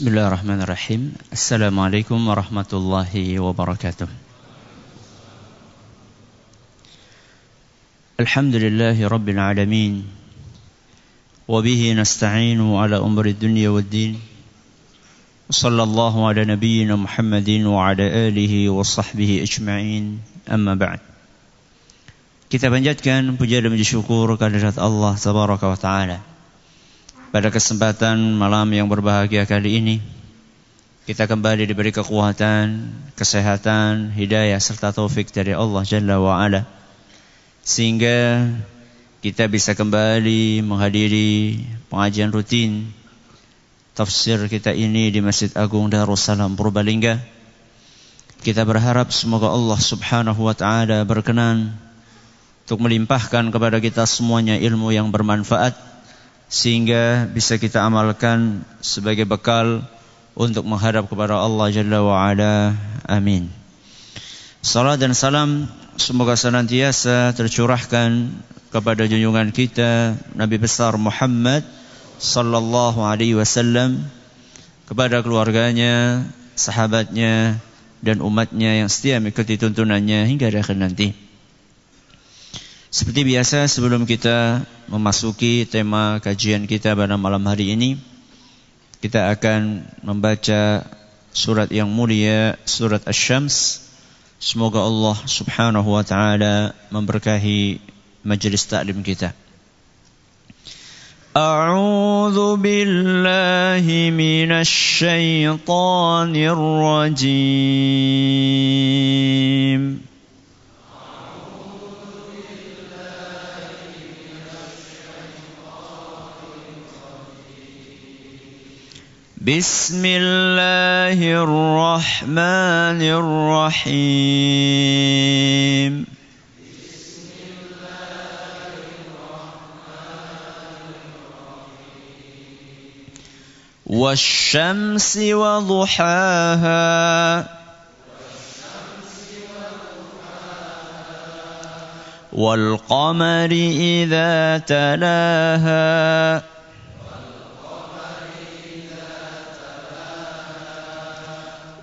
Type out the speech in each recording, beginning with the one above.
بسم الله الرحمن الرحيم السلام عليكم ورحمة الله وبركاته الحمد لله رب العالمين وبه نستعين على أمر الدنيا والدين صلى الله على نبينا محمد وعلى آله وصحبه أجمعين أما بعد كتابا panjatkan puja dan puji syukur kehadirat Allah Tabaraka wa Pada kesempatan malam yang berbahagia kali ini Kita kembali diberi kekuatan, kesehatan, hidayah serta taufik dari Allah Jalla wa'ala Sehingga kita bisa kembali menghadiri pengajian rutin Tafsir kita ini di Masjid Agung Darussalam Purbalingga Kita berharap semoga Allah subhanahu wa ta'ala berkenan Untuk melimpahkan kepada kita semuanya ilmu yang bermanfaat sehingga bisa kita amalkan sebagai bekal untuk menghadap kepada Allah Jalla wa Ala. Amin. Salam dan salam semoga senantiasa tercurahkan kepada junjungan kita Nabi besar Muhammad sallallahu alaihi wasallam kepada keluarganya, sahabatnya dan umatnya yang setia mengikuti tuntunannya hingga akhir nanti. Seperti biasa sebelum kita memasuki tema kajian kita pada malam hari ini Kita akan membaca surat yang mulia surat asy shams Semoga Allah subhanahu wa ta'ala memberkahi majlis taklim kita أعوذ بالله من الشيطان الرجيم بسم الله الرحمن الرحيم والشمس وضحاها والشمس وضحاها والقمر إذا تلاها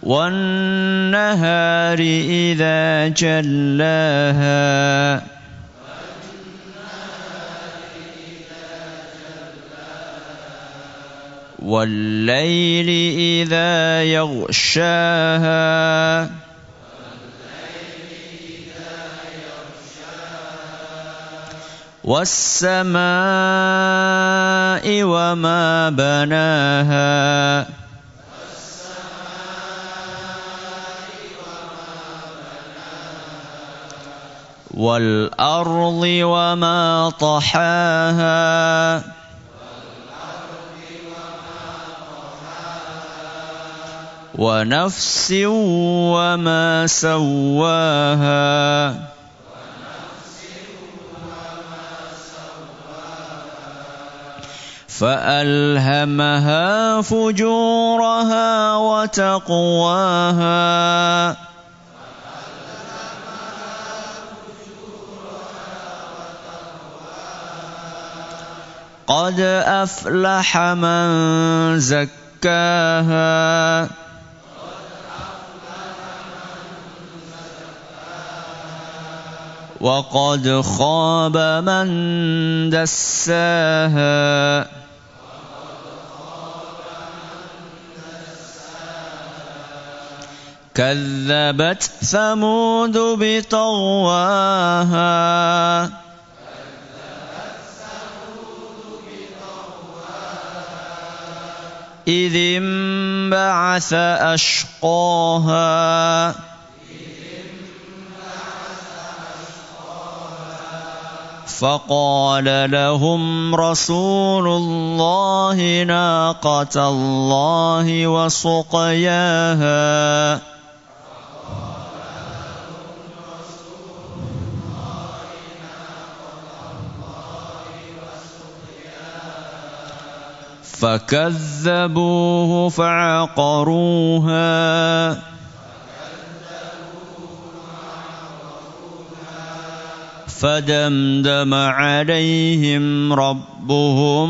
والنهار إذا جلاها والليل إذا يغشاها والسماء وما بناها والأرض وما طحاها ونفس وما سواها فألهمها فجورها وتقواها قد أفلح من زكاها وقد خاب من دساها كذبت ثمود بطغواها إذ انبعث أشقاها فقال لهم رسول الله ناقة الله وسقياها فكذبوه فعقروها فدمدم عليهم ربهم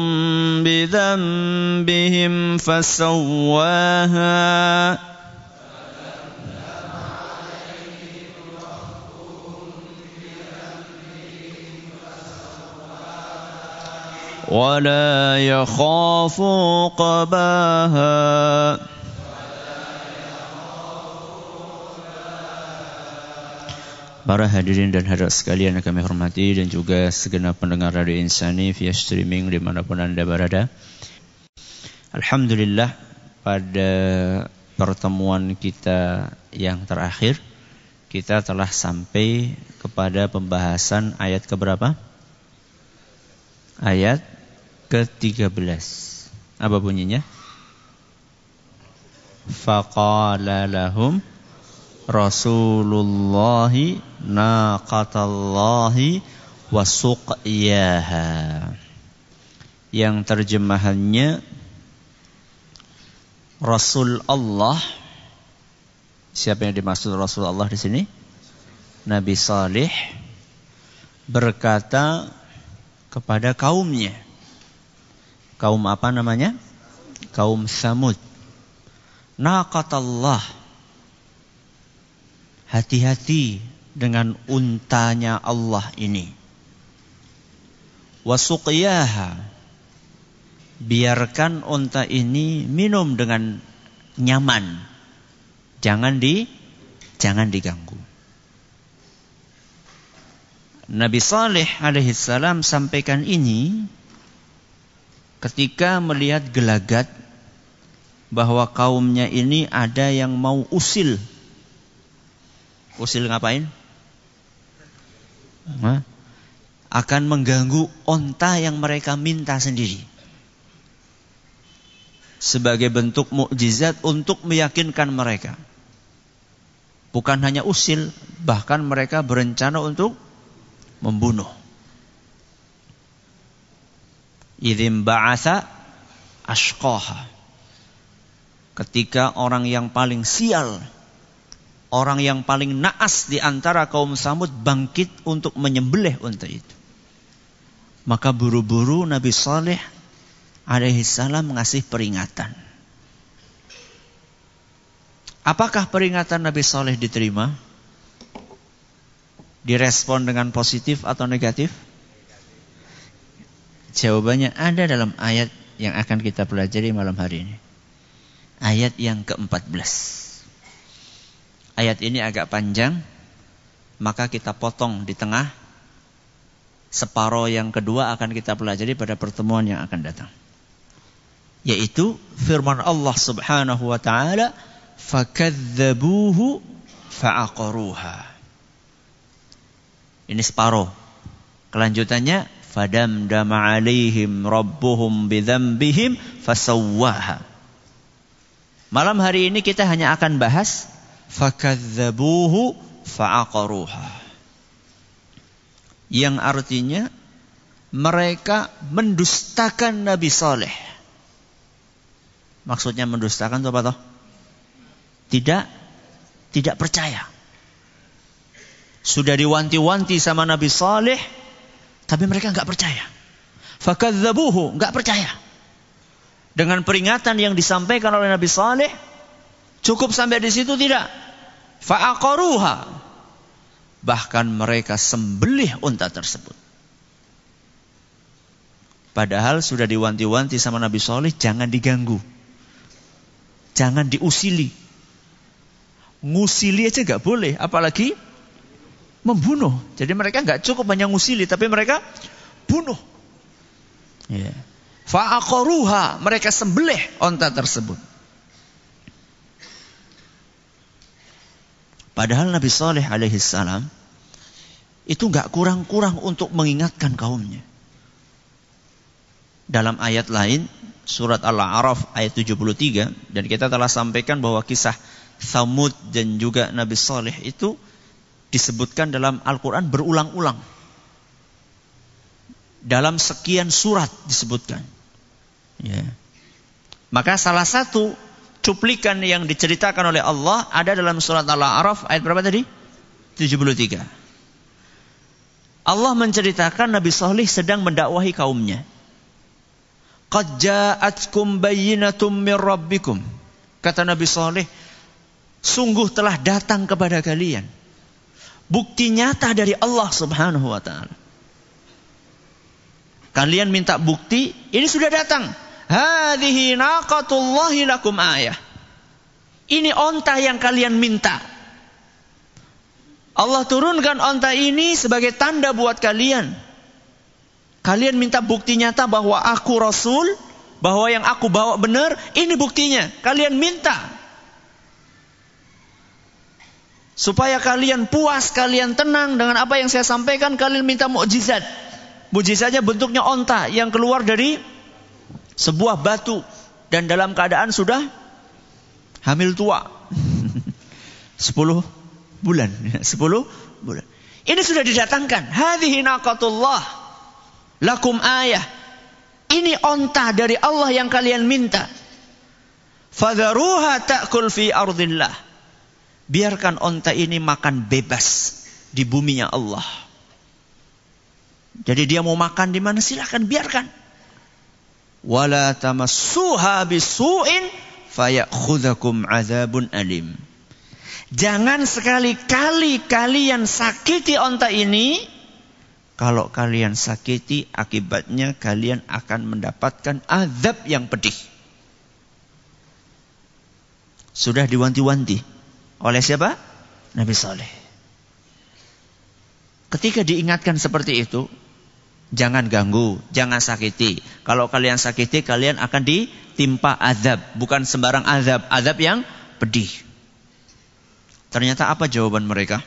بذنبهم فسواها ولا يخاف قباها Para hadirin dan hadirat sekalian yang kami hormati dan juga segenap pendengar Radio Insani via streaming dimanapun Anda berada. Alhamdulillah pada pertemuan kita yang terakhir kita telah sampai kepada pembahasan ayat keberapa? Ayat ke-13. Apa bunyinya? Faqala lahum Rasulullah naqatallahi wasuqyaha. Yang terjemahannya Rasul Allah Siapa yang dimaksud Rasul Allah di sini? Nabi Salih berkata kepada kaumnya kaum apa namanya? Kaum Samud. Allah, Hati-hati dengan untanya Allah ini. Wasuqiyaha. Biarkan unta ini minum dengan nyaman. Jangan di jangan diganggu. Nabi Saleh alaihi sampaikan ini ketika melihat gelagat bahwa kaumnya ini ada yang mau usil. Usil ngapain? Hah? Akan mengganggu onta yang mereka minta sendiri. Sebagai bentuk mukjizat untuk meyakinkan mereka. Bukan hanya usil, bahkan mereka berencana untuk membunuh. Idzim ba'asa ashqaha. Ketika orang yang paling sial, orang yang paling naas di antara kaum Samud bangkit untuk menyembelih unta itu. Maka buru-buru Nabi Saleh alaihi salam mengasih peringatan. Apakah peringatan Nabi Saleh diterima? Direspon dengan positif atau negatif? Jawabannya ada dalam ayat yang akan kita pelajari malam hari ini. Ayat yang ke-14. Ayat ini agak panjang, maka kita potong di tengah. Separoh yang kedua akan kita pelajari pada pertemuan yang akan datang. Yaitu firman Allah subhanahu wa ta'ala, فَكَذَّبُوهُ فَعَقَرُوهَا Ini separoh. Kelanjutannya فدمدم عليهم ربهم بذنبهم فسواها Malam hari ini kita hanya akan bahas fakadzabuhu fa'aqaruha. Yang artinya mereka mendustakan Nabi Saleh. Maksudnya mendustakan itu apa toh? Tidak tidak percaya. Sudah diwanti-wanti sama Nabi Saleh, tapi mereka nggak percaya. Fakadzabuhu, nggak percaya. Dengan peringatan yang disampaikan oleh Nabi Saleh, cukup sampai di situ tidak. Faakoruhah. Bahkan mereka sembelih unta tersebut. Padahal sudah diwanti-wanti sama Nabi Saleh, jangan diganggu. Jangan diusili. Ngusili aja nggak boleh, apalagi membunuh. Jadi mereka nggak cukup hanya ngusili, tapi mereka bunuh. Iya. Fa'akoruha, mereka sembelih onta tersebut. Padahal Nabi Saleh alaihi salam itu nggak kurang-kurang untuk mengingatkan kaumnya. Dalam ayat lain, surat Al-A'raf ayat 73, dan kita telah sampaikan bahwa kisah Thamud dan juga Nabi Saleh itu disebutkan dalam Al-Quran berulang-ulang. Dalam sekian surat disebutkan. Ya. Maka salah satu cuplikan yang diceritakan oleh Allah ada dalam surat Al-A'raf ayat berapa tadi? 73. Allah menceritakan Nabi Salih sedang mendakwahi kaumnya. Qad ja'atkum bayyinatum min rabbikum. Kata Nabi Salih, sungguh telah datang kepada kalian bukti nyata dari Allah Subhanahu wa taala. Kalian minta bukti, ini sudah datang. Hadhihi naqatullahi lakum ayah. Ini onta yang kalian minta. Allah turunkan onta ini sebagai tanda buat kalian. Kalian minta bukti nyata bahwa aku Rasul, bahwa yang aku bawa benar, ini buktinya. Kalian minta Supaya kalian puas, kalian tenang dengan apa yang saya sampaikan, kalian minta mukjizat. Mukjizatnya bentuknya onta yang keluar dari sebuah batu dan dalam keadaan sudah hamil tua. 10 bulan, 10 bulan. Ini sudah didatangkan. Hadhihi naqatullah lakum ayah. Ini onta dari Allah yang kalian minta. Fadharuha ta'kul fi ardillah. Biarkan onta ini makan bebas di buminya Allah. Jadi dia mau makan di mana silahkan biarkan. Wala tamassuha bisu'in fayakhudhakum azabun alim. Jangan sekali-kali kalian sakiti onta ini. Kalau kalian sakiti, akibatnya kalian akan mendapatkan azab yang pedih. Sudah diwanti-wanti oleh siapa? Nabi Saleh. Ketika diingatkan seperti itu, jangan ganggu, jangan sakiti. Kalau kalian sakiti, kalian akan ditimpa azab, bukan sembarang azab, azab yang pedih. Ternyata apa jawaban mereka?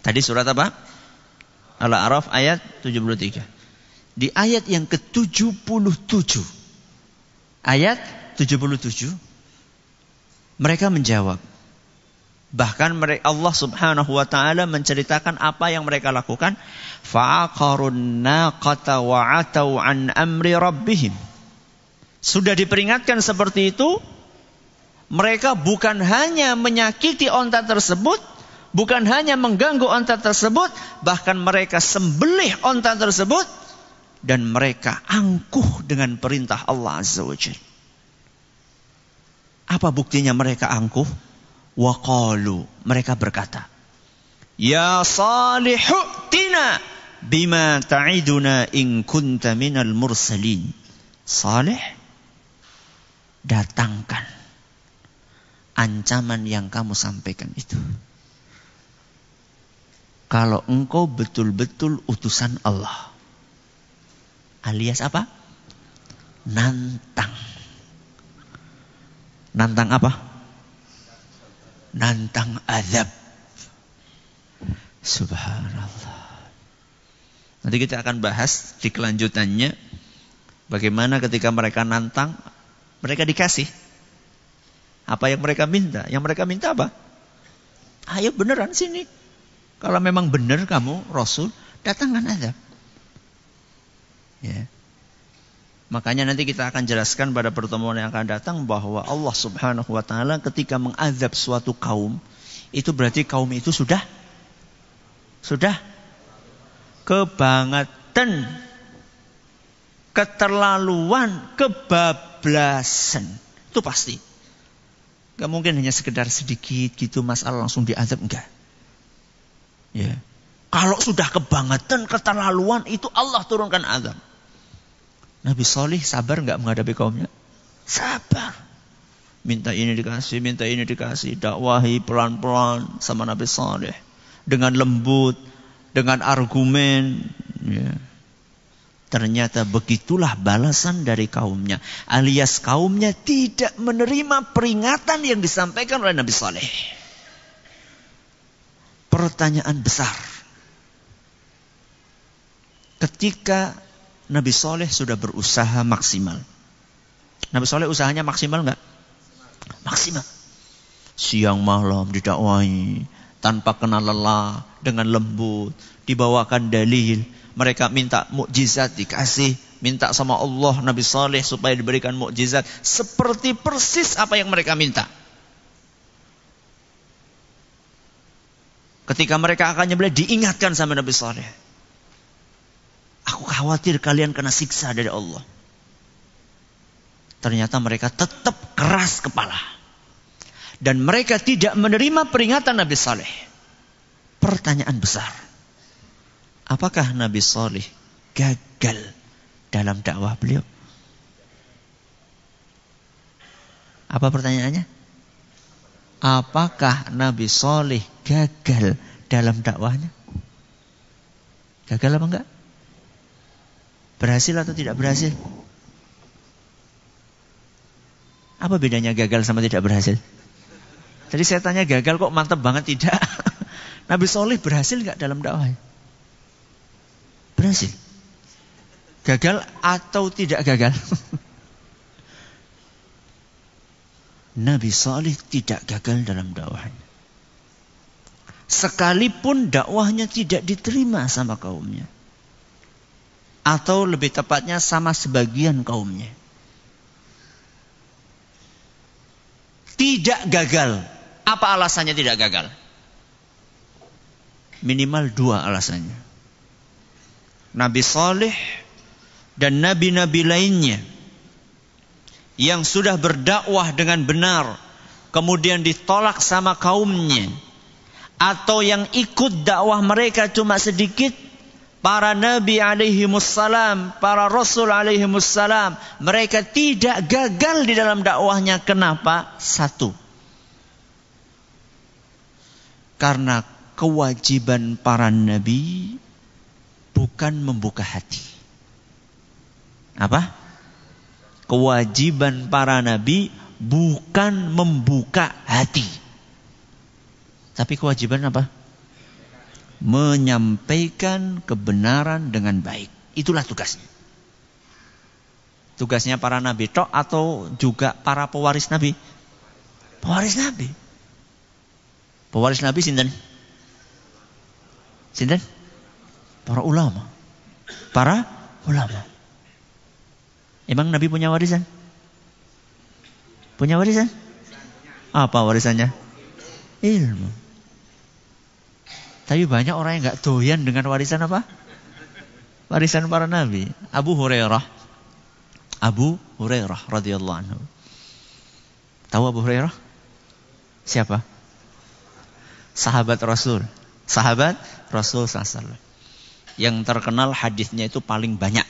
Tadi surat apa? Al-A'raf ayat 73. Di ayat yang ke-77 ayat 77 mereka menjawab. Bahkan Allah Subhanahu wa taala menceritakan apa yang mereka lakukan, amri Sudah diperingatkan seperti itu, mereka bukan hanya menyakiti onta tersebut, bukan hanya mengganggu onta tersebut, bahkan mereka sembelih onta tersebut dan mereka angkuh dengan perintah Allah Azza wa Jalla. Apa buktinya mereka angkuh? Waqalu. Mereka berkata. Ya salihu'tina bima ta'iduna in kunta minal mursalin. Salih. Datangkan. Ancaman yang kamu sampaikan itu. Kalau engkau betul-betul utusan Allah. Alias apa? Nantang Nantang apa? Nantang azab. Subhanallah. Nanti kita akan bahas di kelanjutannya bagaimana ketika mereka nantang mereka dikasih apa yang mereka minta. Yang mereka minta apa? Ayo beneran sini. Kalau memang benar kamu Rasul, datangkan azab. Ya. Makanya nanti kita akan jelaskan pada pertemuan yang akan datang bahwa Allah Subhanahu wa taala ketika mengazab suatu kaum, itu berarti kaum itu sudah sudah kebangetan, keterlaluan, kebablasan. Itu pasti. Gak mungkin hanya sekedar sedikit gitu masalah langsung diazab enggak. Ya. Kalau sudah kebangetan, keterlaluan itu Allah turunkan azab. Nabi Solih sabar nggak menghadapi kaumnya? Sabar. Minta ini dikasih, minta ini dikasih. Dakwahi pelan-pelan sama Nabi Solih. Dengan lembut, dengan argumen. Ya. Ternyata begitulah balasan dari kaumnya. Alias kaumnya tidak menerima peringatan yang disampaikan oleh Nabi Soleh. Pertanyaan besar. Ketika Nabi Soleh sudah berusaha maksimal. Nabi Soleh usahanya maksimal nggak? Maksimal. Siang malam didakwai tanpa kenal lelah dengan lembut dibawakan dalil mereka minta mukjizat dikasih minta sama Allah Nabi Soleh supaya diberikan mukjizat seperti persis apa yang mereka minta. Ketika mereka akan nyembelih diingatkan sama Nabi Soleh. Aku khawatir kalian kena siksa dari Allah. Ternyata mereka tetap keras kepala. Dan mereka tidak menerima peringatan Nabi Saleh. Pertanyaan besar. Apakah Nabi Saleh gagal dalam dakwah beliau? Apa pertanyaannya? Apakah Nabi Saleh gagal dalam dakwahnya? Gagal apa enggak? Berhasil atau tidak berhasil? Apa bedanya gagal sama tidak berhasil? Tadi saya tanya gagal kok mantap banget tidak? Nabi Soleh berhasil nggak dalam dakwah? Berhasil. Gagal atau tidak gagal? Nabi Saleh tidak gagal dalam dakwahnya. Sekalipun dakwahnya tidak diterima sama kaumnya atau lebih tepatnya sama sebagian kaumnya. Tidak gagal. Apa alasannya tidak gagal? Minimal dua alasannya. Nabi Saleh dan nabi-nabi lainnya yang sudah berdakwah dengan benar kemudian ditolak sama kaumnya atau yang ikut dakwah mereka cuma sedikit para nabi alaihi musallam, para rasul alaihi musallam, mereka tidak gagal di dalam dakwahnya. Kenapa? Satu. Karena kewajiban para nabi bukan membuka hati. Apa? Kewajiban para nabi bukan membuka hati. Tapi kewajiban apa? menyampaikan kebenaran dengan baik. Itulah tugasnya. Tugasnya para nabi tok atau juga para pewaris nabi? Pewaris nabi. Pewaris nabi sinten? Sinten? Para ulama. Para ulama. Emang nabi punya warisan? Punya warisan? Apa warisannya? Ilmu. Tapi banyak orang yang nggak doyan dengan warisan apa? Warisan para nabi. Abu Hurairah. Abu Hurairah radhiyallahu anhu. Tahu Abu Hurairah? Siapa? Sahabat Rasul. Sahabat Rasul wasallam. Yang terkenal hadisnya itu paling banyak.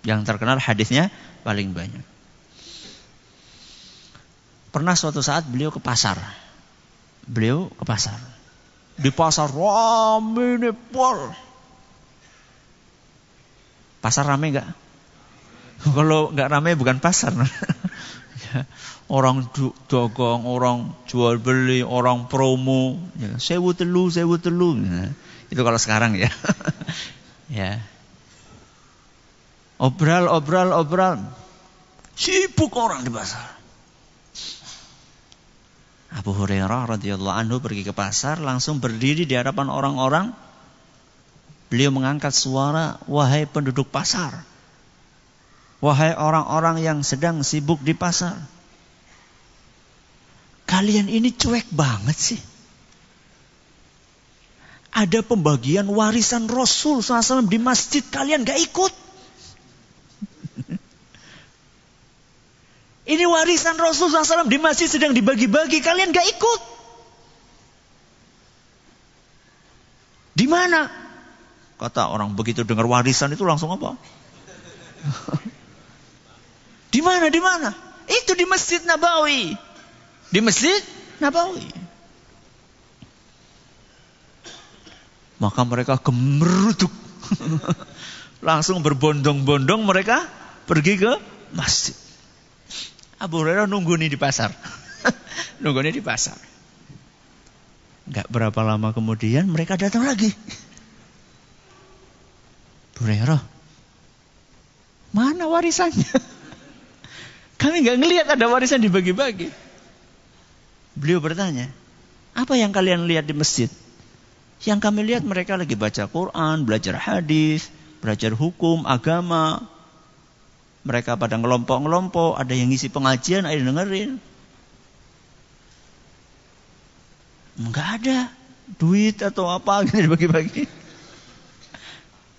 Yang terkenal hadisnya paling banyak. Pernah suatu saat beliau ke pasar. Beliau ke pasar di pasar rame nih pol. Pasar rame gak? Kalau nggak rame bukan pasar. Orang dogong, orang jual beli, orang promo. Ya. Sewu telu, sewu telu. Ya. Itu kalau sekarang ya. ya. Obral, obral, obral. Sibuk orang di pasar. Abu Hurairah radhiyallahu anhu pergi ke pasar langsung berdiri di hadapan orang-orang. Beliau mengangkat suara, "Wahai penduduk pasar. Wahai orang-orang yang sedang sibuk di pasar. Kalian ini cuek banget sih. Ada pembagian warisan Rasul SAW di masjid, kalian gak ikut." Ini warisan Rasulullah SAW di masjid sedang dibagi-bagi. Kalian gak ikut. Di mana? Kata orang begitu dengar warisan itu langsung apa? di mana? Di mana? Itu di masjid Nabawi. Di masjid Nabawi. Maka mereka gemeruduk. langsung berbondong-bondong mereka pergi ke masjid. Abu Hurairah nunggu nih di pasar. nunggu nih di pasar. Enggak berapa lama kemudian mereka datang lagi. Abu Hurairah, mana warisannya? Kami nggak ngelihat ada warisan dibagi-bagi. Beliau bertanya, apa yang kalian lihat di masjid? Yang kami lihat mereka lagi baca Quran, belajar hadis, belajar hukum, agama, mereka pada ngelompok-ngelompok, ada yang ngisi pengajian, ada yang dengerin. Enggak ada duit atau apa gitu dibagi-bagi.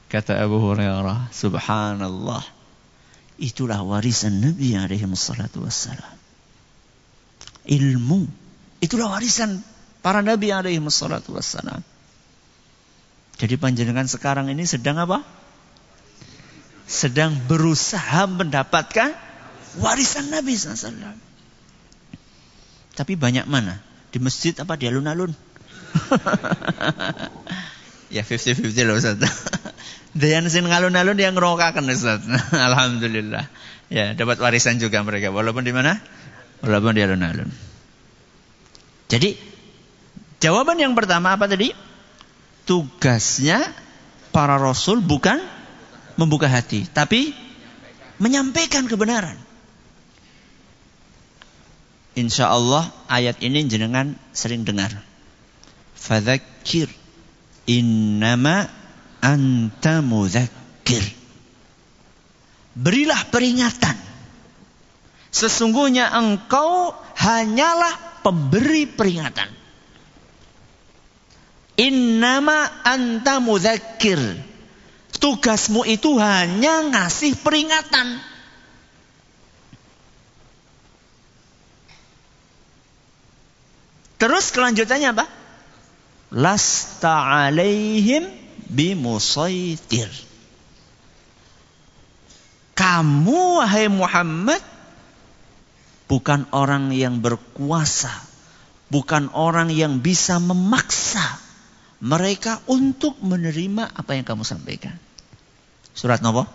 Kata Abu Hurairah, subhanallah. Itulah warisan Nabi yang ada alaihi wassalatu wassalam. Ilmu. Itulah warisan para Nabi yang ada alaihi wassalatu wassalam. Jadi panjenengan sekarang ini sedang apa? sedang berusaha mendapatkan warisan Nabi SAW. Tapi banyak mana? Di masjid apa di alun-alun? ya 50-50 loh Ustaz. Dayan sing alun-alun dia ngerokakan Ustaz. Alhamdulillah. Ya, dapat warisan juga mereka walaupun di mana? Walaupun di alun-alun. Jadi jawaban yang pertama apa tadi? Tugasnya para rasul bukan membuka hati, tapi menyampaikan kebenaran. Insya Allah ayat ini jenengan sering dengar. Fadzakir innama anta mudzakir. Berilah peringatan. Sesungguhnya engkau hanyalah pemberi peringatan. Innama anta mudzakir. Tugasmu itu hanya ngasih peringatan. Terus kelanjutannya apa? Lasta alaihim bimusaitir. Kamu wahai Muhammad bukan orang yang berkuasa, bukan orang yang bisa memaksa mereka untuk menerima apa yang kamu sampaikan. Surat nopo?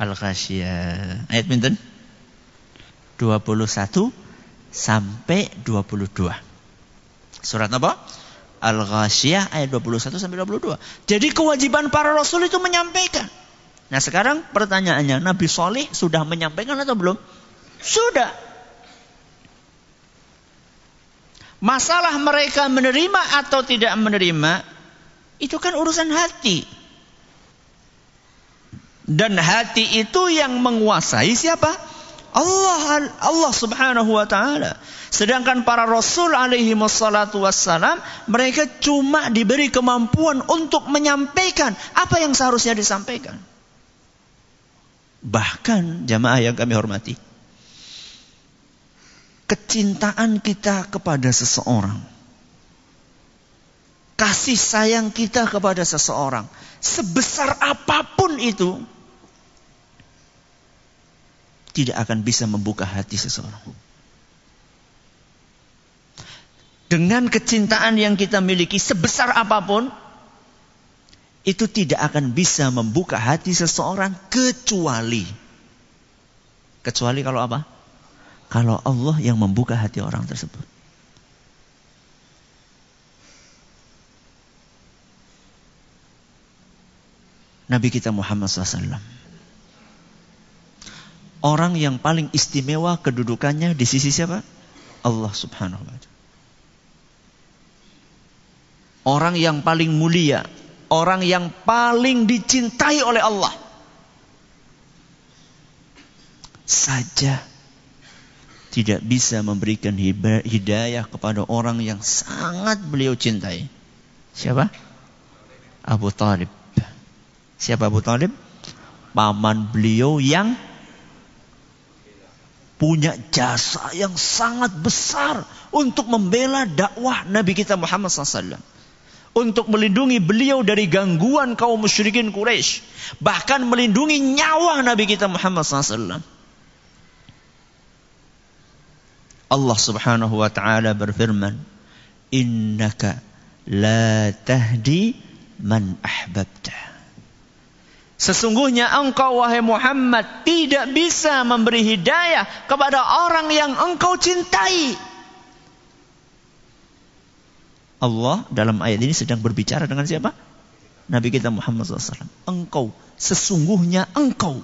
Al-Ghasyiyah. Ayat pinten? 21 sampai 22. Surat nopo? Al-Ghasyiyah ayat 21 sampai 22. Jadi kewajiban para rasul itu menyampaikan. Nah sekarang pertanyaannya, Nabi Soleh sudah menyampaikan atau belum? Sudah. Masalah mereka menerima atau tidak menerima, itu kan urusan hati. Dan hati itu yang menguasai siapa? Allah Allah Subhanahu wa taala. Sedangkan para rasul alaihi wassalatu wassalam mereka cuma diberi kemampuan untuk menyampaikan apa yang seharusnya disampaikan. Bahkan jamaah yang kami hormati, kecintaan kita kepada seseorang kasih sayang kita kepada seseorang sebesar apapun itu tidak akan bisa membuka hati seseorang. Dengan kecintaan yang kita miliki sebesar apapun itu tidak akan bisa membuka hati seseorang kecuali kecuali kalau apa? Kalau Allah yang membuka hati orang tersebut. Nabi kita Muhammad SAW. Orang yang paling istimewa kedudukannya di sisi siapa? Allah Subhanahu wa Ta'ala. Orang yang paling mulia, orang yang paling dicintai oleh Allah. Saja tidak bisa memberikan hidayah kepada orang yang sangat beliau cintai. Siapa? Abu Talib Siapa Abu Talib? Paman beliau yang punya jasa yang sangat besar untuk membela dakwah Nabi kita Muhammad SAW. Untuk melindungi beliau dari gangguan kaum musyrikin Quraisy, bahkan melindungi nyawa Nabi kita Muhammad SAW. Allah Subhanahu wa taala berfirman, "Innaka la tahdi man ahbabta." Sesungguhnya engkau wahai Muhammad tidak bisa memberi hidayah kepada orang yang engkau cintai. Allah dalam ayat ini sedang berbicara dengan siapa? Nabi kita Muhammad SAW. Engkau, sesungguhnya engkau.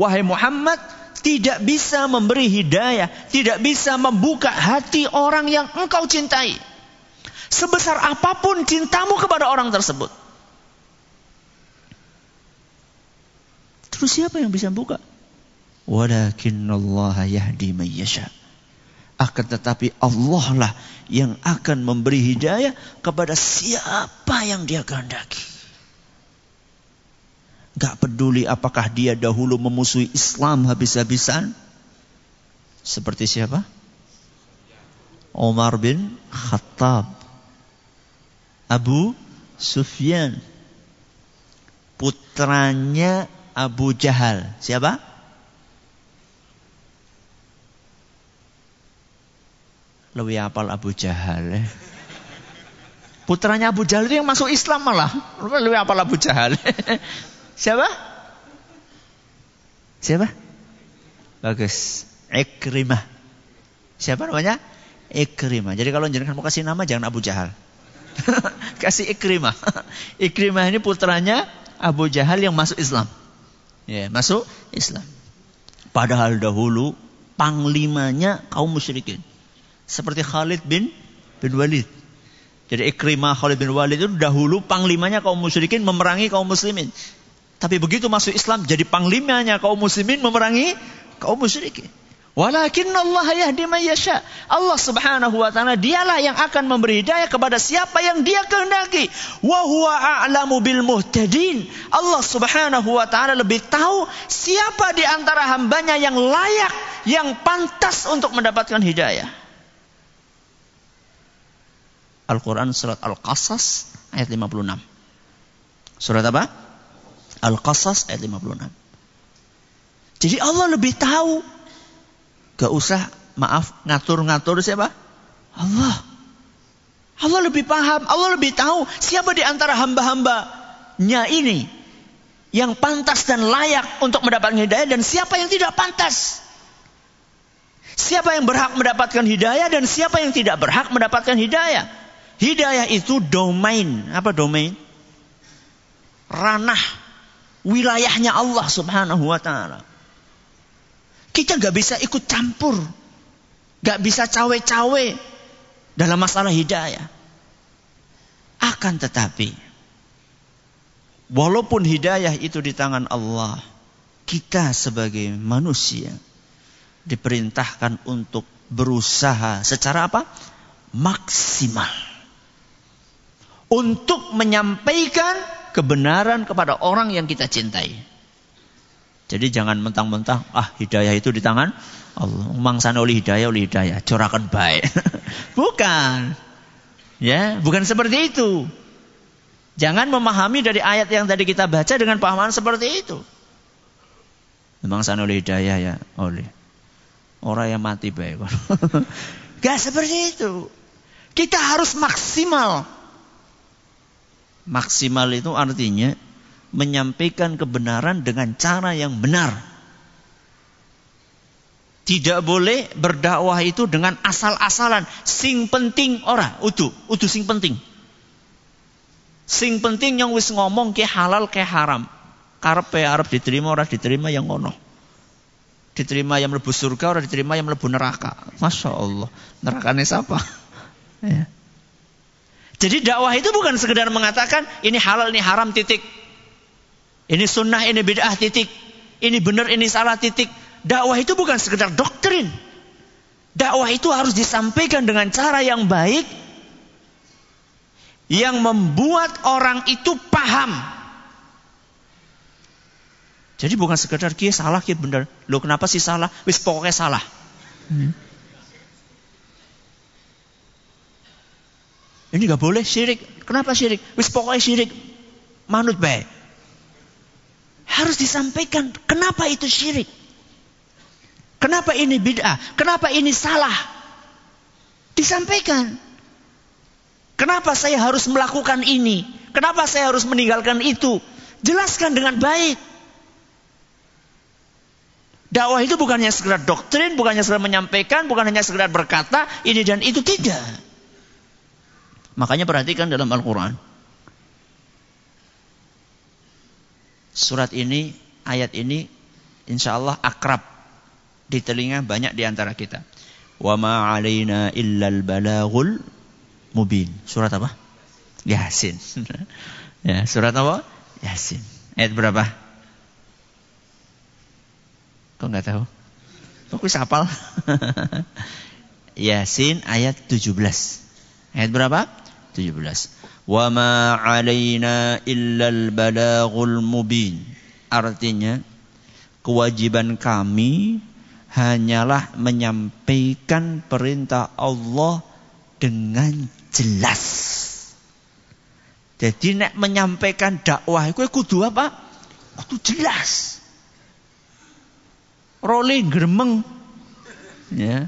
Wahai Muhammad, tidak bisa memberi hidayah, tidak bisa membuka hati orang yang engkau cintai. Sebesar apapun cintamu kepada orang tersebut. Justru siapa yang bisa buka? Allah yahdi man yasha. Akan tetapi Allah lah yang akan memberi hidayah kepada siapa yang dia kehendaki. Gak peduli apakah dia dahulu memusuhi Islam habis-habisan. Seperti siapa? Omar bin Khattab. Abu Sufyan. Putranya Abu Jahal. Siapa? Lebih apal Abu Jahal. Eh. Putranya Abu Jahal itu yang masuk Islam malah. Lebih apal Abu Jahal. Siapa? Siapa? Bagus. Ikrimah. Siapa namanya? Ikrimah. Jadi kalau jenengan mau kasih nama jangan Abu Jahal. kasih Ikrimah. Ikrimah ini putranya Abu Jahal yang masuk Islam ya, masuk Islam. Padahal dahulu panglimanya kaum musyrikin. Seperti Khalid bin bin Walid. Jadi Ikrimah Khalid bin Walid itu dahulu panglimanya kaum musyrikin memerangi kaum muslimin. Tapi begitu masuk Islam jadi panglimanya kaum muslimin memerangi kaum musyrikin. Walakin Allah yahdi man yasha. Allah Subhanahu wa taala dialah yang akan memberi hidayah kepada siapa yang dia kehendaki. Wa huwa a'lamu bil muhtadin. Allah Subhanahu wa taala lebih tahu siapa di antara hambanya yang layak, yang pantas untuk mendapatkan hidayah. Al-Qur'an surat Al-Qasas ayat 56. Surat apa? Al-Qasas ayat 56. Jadi Allah lebih tahu Gak usah maaf ngatur-ngatur siapa? Allah. Allah lebih paham, Allah lebih tahu siapa di antara hamba-hambanya ini yang pantas dan layak untuk mendapatkan hidayah dan siapa yang tidak pantas. Siapa yang berhak mendapatkan hidayah dan siapa yang tidak berhak mendapatkan hidayah. Hidayah itu domain. Apa domain? Ranah wilayahnya Allah subhanahu wa ta'ala. Kita nggak bisa ikut campur, nggak bisa cawe-cawe dalam masalah hidayah. Akan tetapi, walaupun hidayah itu di tangan Allah, kita sebagai manusia diperintahkan untuk berusaha secara apa? maksimal untuk menyampaikan kebenaran kepada orang yang kita cintai. Jadi jangan mentang-mentang ah hidayah itu di tangan Allah. Mangsan oleh hidayah oleh hidayah, curahkan baik. bukan. Ya, bukan seperti itu. Jangan memahami dari ayat yang tadi kita baca dengan pahaman seperti itu. sana oleh hidayah ya, oleh orang yang mati baik. Gak seperti itu. Kita harus maksimal. Maksimal itu artinya menyampaikan kebenaran dengan cara yang benar. Tidak boleh berdakwah itu dengan asal-asalan. Sing penting ora, utu, utu sing penting. Sing penting yang wis ngomong ke halal ke haram. Karpe Arab diterima orang diterima yang ngono. Diterima yang lebih surga orang diterima yang melebu neraka. Masya Allah. Nerakanya siapa? Ya. Jadi dakwah itu bukan sekedar mengatakan ini halal ini haram titik. Ini sunnah, ini bid'ah titik. Ini benar, ini salah titik. Dakwah itu bukan sekedar doktrin. Dakwah itu harus disampaikan dengan cara yang baik. Yang membuat orang itu paham. Jadi bukan sekedar kia salah, kia benar. Lo kenapa sih salah? Wis pokoknya salah. Hmm. Ini gak boleh syirik. Kenapa syirik? Wis pokoknya syirik. Manut baik harus disampaikan kenapa itu syirik. Kenapa ini bid'ah? Kenapa ini salah? Disampaikan. Kenapa saya harus melakukan ini? Kenapa saya harus meninggalkan itu? Jelaskan dengan baik. Dakwah itu bukan hanya sekedar doktrin, bukan hanya sekedar menyampaikan, bukan hanya sekedar berkata ini dan itu tidak. Makanya perhatikan dalam Al-Qur'an. surat ini, ayat ini insya Allah akrab di telinga banyak di antara kita. Wa ma alaina illal balagul mubin. Surat apa? Yasin. ya, surat apa? Yasin. Ayat berapa? Kok nggak tahu? Kok bisa Yasin ayat 17. Ayat berapa? 17. وَمَا عَلَيْنَا إِلَّا الْبَلَاغُ الْمُبِينَ Artinya, kewajiban kami hanyalah menyampaikan perintah Allah dengan jelas. Jadi nek menyampaikan dakwah itu kudu apa? Kudu jelas. Role gremeng. Ya.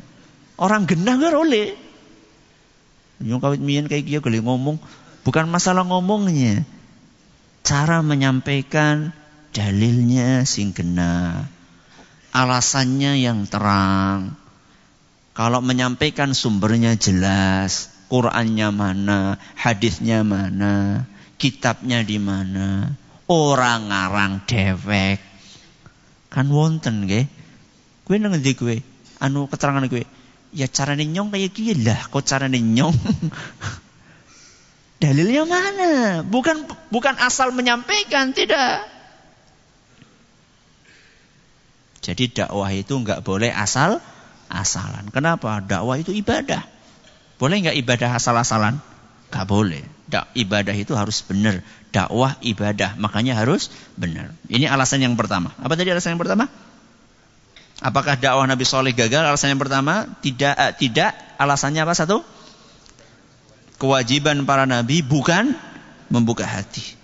Orang genah gak role. Yang kawit mien kayak gitu geli ngomong, Bukan masalah ngomongnya. Cara menyampaikan dalilnya singgena. Alasannya yang terang. Kalau menyampaikan sumbernya jelas. Qurannya mana, hadisnya mana, kitabnya di mana. Orang ngarang dewek. Kan wonten ke? Kuwi nang gue. kuwi? Anu keterangan kuwi. Ya carane nyong kayak gila, kok carane nyong. Dalilnya mana? Bukan bukan asal menyampaikan, tidak. Jadi dakwah itu nggak boleh asal asalan. Kenapa? Dakwah itu ibadah. Boleh nggak ibadah asal-asalan? Gak boleh. Da ibadah itu harus benar. Dakwah ibadah, makanya harus benar. Ini alasan yang pertama. Apa tadi alasan yang pertama? Apakah dakwah Nabi Soleh gagal? Alasan yang pertama tidak. tidak. Alasannya apa satu? kewajiban para nabi bukan membuka hati.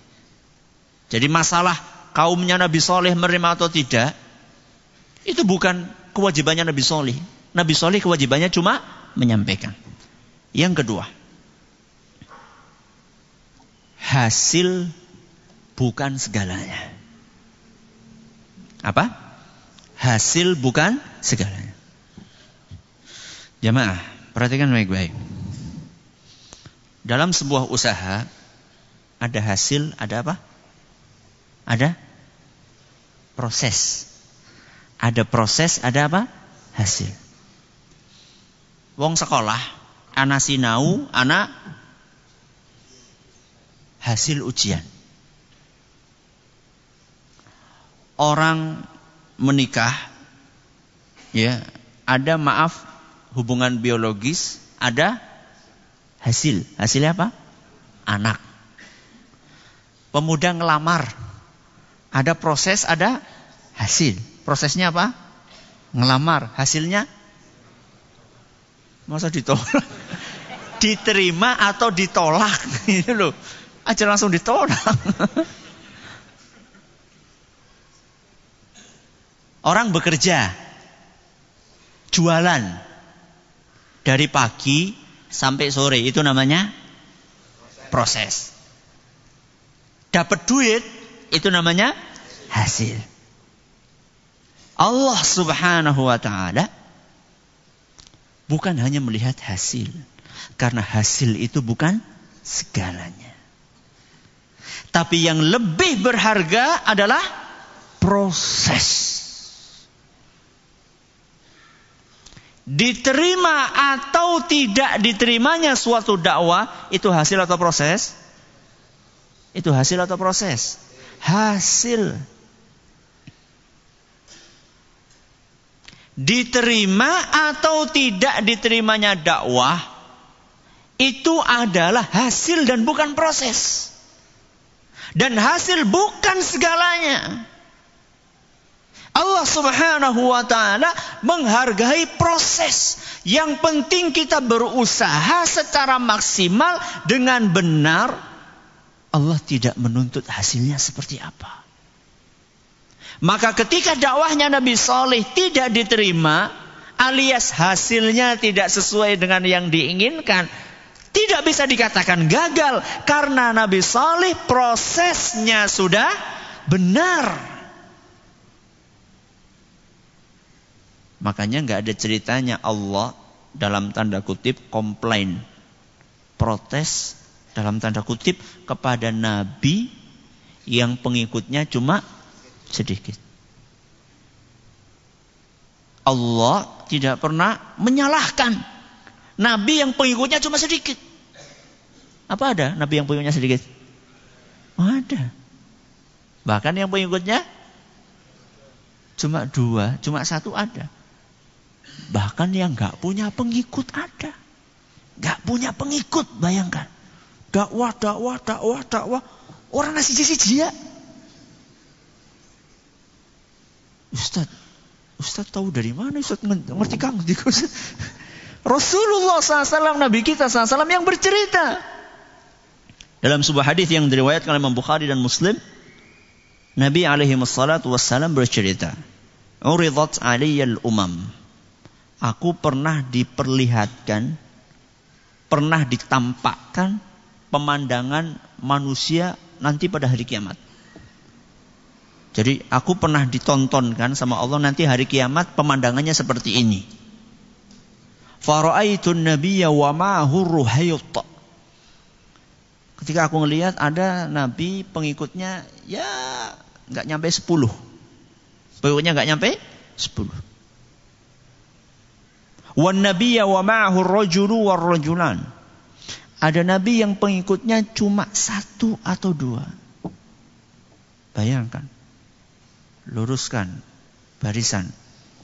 Jadi masalah kaumnya Nabi Soleh menerima atau tidak, itu bukan kewajibannya Nabi Soleh. Nabi Soleh kewajibannya cuma menyampaikan. Yang kedua, hasil bukan segalanya. Apa? Hasil bukan segalanya. Jamaah, perhatikan baik-baik. Dalam sebuah usaha ada hasil, ada apa? Ada proses. Ada proses, ada apa? Hasil. Wong sekolah, anak sinau, anak hasil ujian. Orang menikah, ya ada maaf hubungan biologis, ada hasil. Hasilnya apa? Anak. Pemuda ngelamar. Ada proses, ada hasil. Prosesnya apa? Ngelamar. Hasilnya? Masa ditolak? Diterima atau ditolak? Ini loh. Aja langsung ditolak. Orang bekerja, jualan dari pagi sampai sore itu namanya proses. Dapat duit itu namanya hasil. Allah Subhanahu wa taala bukan hanya melihat hasil karena hasil itu bukan segalanya. Tapi yang lebih berharga adalah proses. diterima atau tidak diterimanya suatu dakwah itu hasil atau proses? Itu hasil atau proses? Hasil. Diterima atau tidak diterimanya dakwah itu adalah hasil dan bukan proses. Dan hasil bukan segalanya. Allah Subhanahu wa taala menghargai proses. Yang penting kita berusaha secara maksimal dengan benar. Allah tidak menuntut hasilnya seperti apa. Maka ketika dakwahnya Nabi Saleh tidak diterima, alias hasilnya tidak sesuai dengan yang diinginkan, tidak bisa dikatakan gagal karena Nabi Saleh prosesnya sudah benar. Makanya nggak ada ceritanya Allah dalam tanda kutip komplain. Protes dalam tanda kutip kepada nabi yang pengikutnya cuma sedikit. Allah tidak pernah menyalahkan nabi yang pengikutnya cuma sedikit. Apa ada nabi yang pengikutnya sedikit? Ada. Bahkan yang pengikutnya cuma dua, cuma satu ada. Bahkan yang gak punya pengikut ada. Gak punya pengikut, bayangkan. Dakwah, dakwah, dakwah, dakwah. Orang nasi siji dia. Ya. Ustaz, Ustaz tahu dari mana? Ustaz ngerti kang? Rasulullah SAW, Nabi kita SAW yang bercerita. Dalam sebuah hadis yang diriwayatkan oleh Imam Bukhari dan Muslim, Nabi alaihi wassalatu wassalam bercerita, "Uridat aliyyal umam." Aku pernah diperlihatkan, pernah ditampakkan pemandangan manusia nanti pada hari kiamat. Jadi aku pernah ditontonkan sama Allah nanti hari kiamat pemandangannya seperti ini. Faraaitun nabiyya wa Ketika aku ngelihat ada nabi pengikutnya ya nggak nyampe 10. Pengikutnya nggak nyampe 10. Wan nabiyya wa ma'ahu rajulu war rajulan. Ada nabi yang pengikutnya cuma satu atau dua. Bayangkan. Luruskan barisan.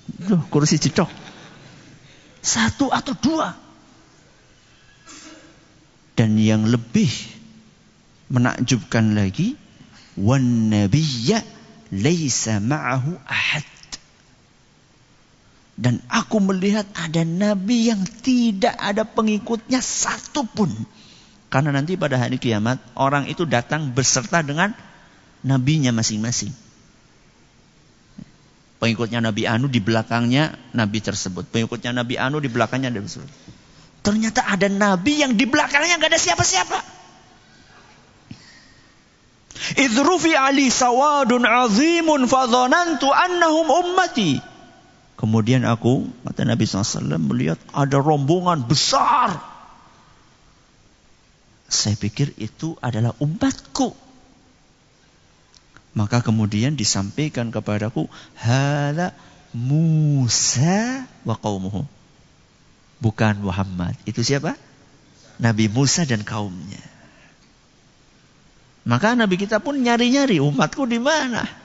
Duh, kursi cetok. Satu atau dua. Dan yang lebih menakjubkan lagi, wan nabiyya laisa ma'ahu ahad. Dan aku melihat ada nabi yang tidak ada pengikutnya satu pun. Karena nanti pada hari kiamat orang itu datang berserta dengan nabinya masing-masing. Pengikutnya Nabi Anu di belakangnya nabi tersebut. Pengikutnya Nabi Anu di belakangnya nabi tersebut. Ternyata ada nabi yang di belakangnya gak ada siapa-siapa. Idrufi Ali sawadun azimun fadhanantu annahum ummati. Kemudian aku, kata Nabi SAW, melihat ada rombongan besar. Saya pikir itu adalah umatku. Maka kemudian disampaikan kepadaku, Hala Musa wa kaumuhu. Bukan Muhammad. Itu siapa? Nabi Musa dan kaumnya. Maka Nabi kita pun nyari-nyari umatku di mana.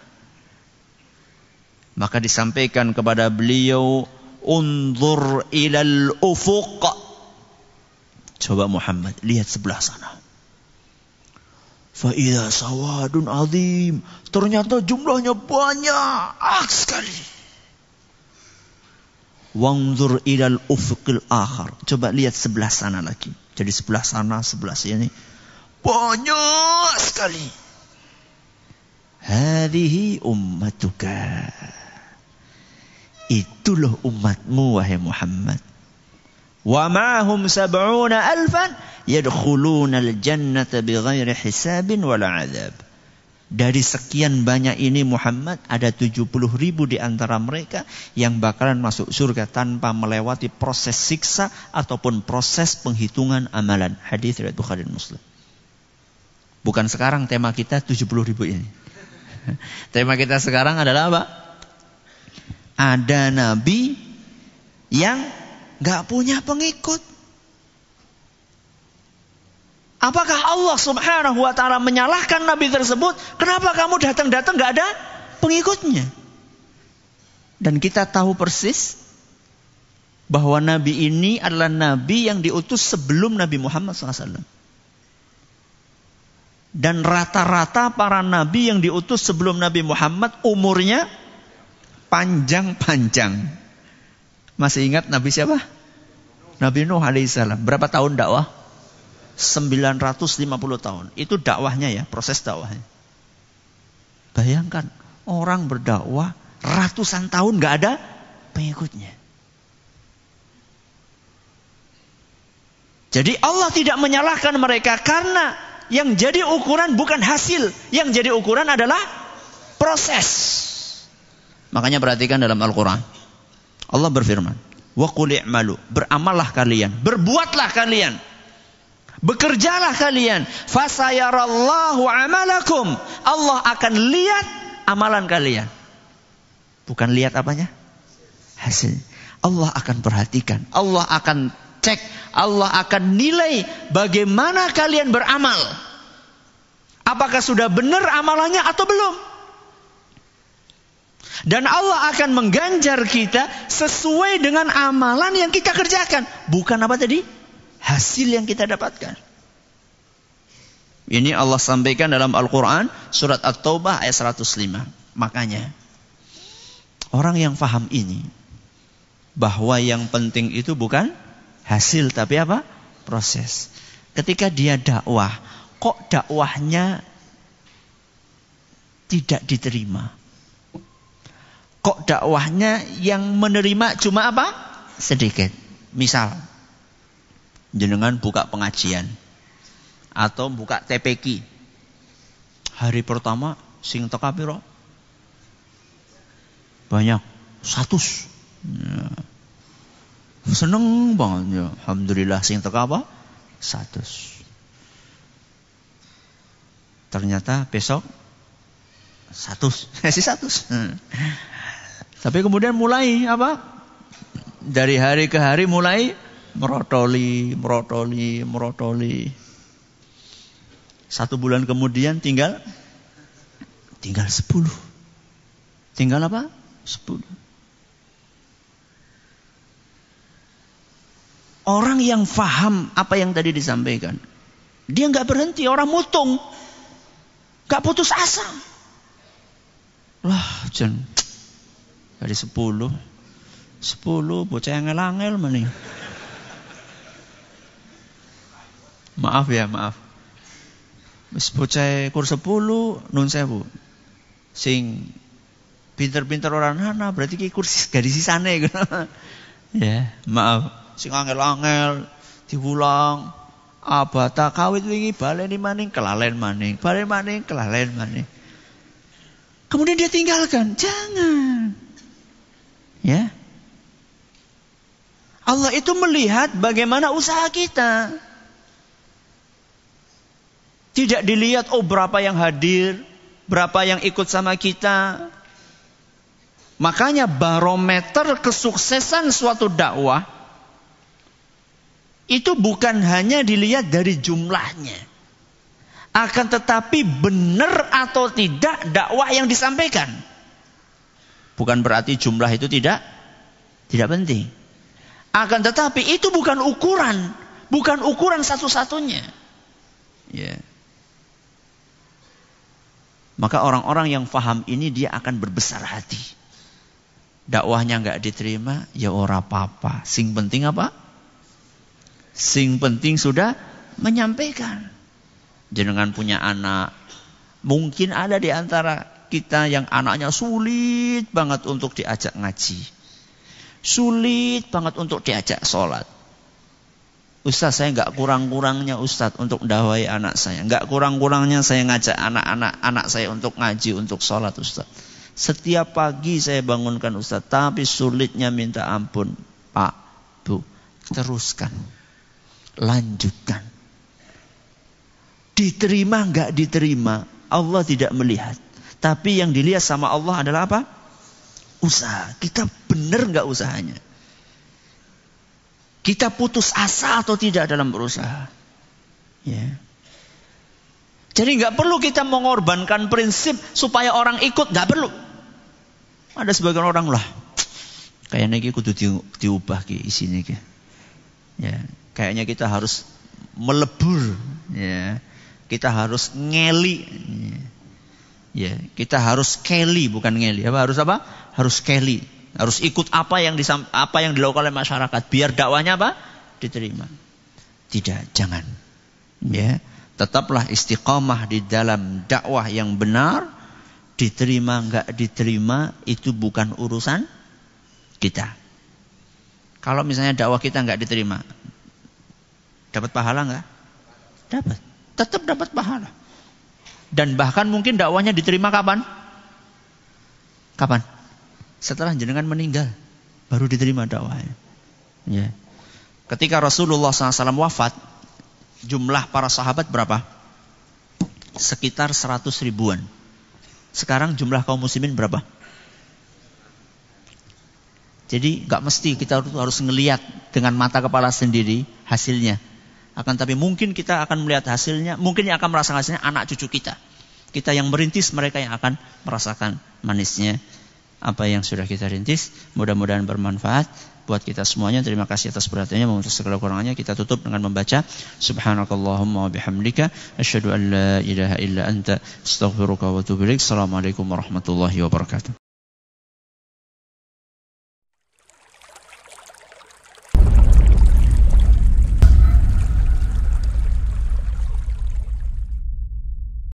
Maka disampaikan kepada beliau, Unzur ilal ufuq. Coba Muhammad, lihat sebelah sana. Fa'idha sawadun azim. Ternyata jumlahnya banyak sekali. Wangzur ilal ufqil akhar. Coba lihat sebelah sana lagi. Jadi sebelah sana, sebelah sini. Banyak sekali. Hadihi ummatuka itulah umatmu wahai Muhammad. Wa ma'hum sab'una alfan yadkhuluna al-jannata bighairi hisabin wala 'adzab. Dari sekian banyak ini Muhammad ada 70 ribu di antara mereka yang bakalan masuk surga tanpa melewati proses siksa ataupun proses penghitungan amalan. Hadis riwayat Bukhari dan Muslim. Bukan sekarang tema kita 70 ribu ini. tema kita sekarang adalah apa? Ada nabi yang gak punya pengikut. Apakah Allah Subhanahu wa taala menyalahkan nabi tersebut? Kenapa kamu datang-datang gak ada pengikutnya? Dan kita tahu persis bahwa nabi ini adalah nabi yang diutus sebelum Nabi Muhammad SAW. Dan rata-rata para nabi yang diutus sebelum Nabi Muhammad umurnya panjang-panjang. Masih ingat Nabi siapa? Nabi Nuh alaihissalam. Berapa tahun dakwah? 950 tahun. Itu dakwahnya ya, proses dakwahnya. Bayangkan, orang berdakwah ratusan tahun gak ada pengikutnya. Jadi Allah tidak menyalahkan mereka karena yang jadi ukuran bukan hasil, yang jadi ukuran adalah proses. Makanya perhatikan dalam Al-Quran. Allah berfirman. Wa malu Beramallah kalian. Berbuatlah kalian. Bekerjalah kalian. Fasayarallahu amalakum. Allah akan lihat amalan kalian. Bukan lihat apanya? Hasil. Allah akan perhatikan. Allah akan cek. Allah akan nilai bagaimana kalian beramal. Apakah sudah benar amalannya atau belum? Dan Allah akan mengganjar kita sesuai dengan amalan yang kita kerjakan. Bukan apa tadi? Hasil yang kita dapatkan. Ini Allah sampaikan dalam Al-Quran surat At-Taubah ayat 105. Makanya orang yang faham ini bahwa yang penting itu bukan hasil tapi apa? Proses. Ketika dia dakwah, kok dakwahnya tidak diterima? Kok dakwahnya yang menerima cuma apa? Sedikit. Misal, jenengan buka pengajian atau buka TPQ. Hari pertama sing teka piro? Banyak. Satu. Ya. Seneng banget ya. Alhamdulillah sing teka apa? Satu. Ternyata besok satu. masih satu. Tapi kemudian mulai apa? Dari hari ke hari mulai merotoli, merotoli, merotoli. Satu bulan kemudian tinggal tinggal sepuluh. Tinggal apa? Sepuluh. Orang yang faham apa yang tadi disampaikan. Dia nggak berhenti, orang mutung. Nggak putus asa. Lah, Jen, dari sepuluh sepuluh bocah yang ngelangel mani maaf ya maaf wis bocah e kur sepuluh nun sewu sing pinter-pinter orang hana berarti ki kursi garis sisane gitu. ya maaf sing angel-angel diwulang abata kawit wingi baleni maning kelalen maning balen maning kelalen maning kemudian dia tinggalkan jangan Ya. Allah itu melihat bagaimana usaha kita. Tidak dilihat oh berapa yang hadir, berapa yang ikut sama kita. Makanya barometer kesuksesan suatu dakwah itu bukan hanya dilihat dari jumlahnya. Akan tetapi benar atau tidak dakwah yang disampaikan. Bukan berarti jumlah itu tidak tidak penting. Akan tetapi itu bukan ukuran, bukan ukuran satu-satunya. Ya. Maka orang-orang yang faham ini dia akan berbesar hati. Dakwahnya nggak diterima, ya ora apa-apa. Sing penting apa? Sing penting sudah menyampaikan. Jenengan punya anak, mungkin ada di antara kita yang anaknya sulit banget untuk diajak ngaji. Sulit banget untuk diajak sholat. Ustaz saya nggak kurang-kurangnya Ustaz untuk dakwai anak saya. Nggak kurang-kurangnya saya ngajak anak-anak anak saya untuk ngaji, untuk sholat Ustaz. Setiap pagi saya bangunkan Ustaz. Tapi sulitnya minta ampun. Pak, Bu, teruskan. Lanjutkan. Diterima nggak diterima, Allah tidak melihat. Tapi yang dilihat sama Allah adalah apa? Usaha. Kita benar nggak usahanya? Kita putus asa atau tidak dalam berusaha? Ya. Jadi nggak perlu kita mengorbankan prinsip supaya orang ikut, nggak perlu. Ada sebagian orang lah, kayaknya kita kudu diubah ki isinya ki. Ya, kayaknya kita harus melebur, ya. kita harus ngeli. Ya. Ya, kita harus keli bukan ngeli. Apa harus apa? Harus keli. Harus ikut apa yang disam, apa yang dilakukan oleh masyarakat biar dakwahnya apa? diterima. Tidak, jangan. Ya, tetaplah istiqomah di dalam dakwah yang benar, diterima nggak diterima itu bukan urusan kita. Kalau misalnya dakwah kita nggak diterima, dapat pahala nggak? Dapat. Tetap dapat pahala. Dan bahkan mungkin dakwahnya diterima kapan? Kapan? Setelah jenengan meninggal. Baru diterima dakwahnya. Ya. Ketika Rasulullah SAW wafat, jumlah para sahabat berapa? Sekitar 100 ribuan. Sekarang jumlah kaum muslimin berapa? Jadi nggak mesti kita harus ngeliat dengan mata kepala sendiri hasilnya. Akan tapi mungkin kita akan melihat hasilnya, mungkin yang akan merasakan hasilnya anak cucu kita. Kita yang merintis, mereka yang akan merasakan manisnya apa yang sudah kita rintis. Mudah-mudahan bermanfaat buat kita semuanya. Terima kasih atas perhatiannya. Memutus segala kurangannya kita tutup dengan membaca subhanakallahumma bihamdika. asyhadu an la ilaha illa anta astaghfiruka wa atubu ilaik. Assalamualaikum warahmatullahi wabarakatuh.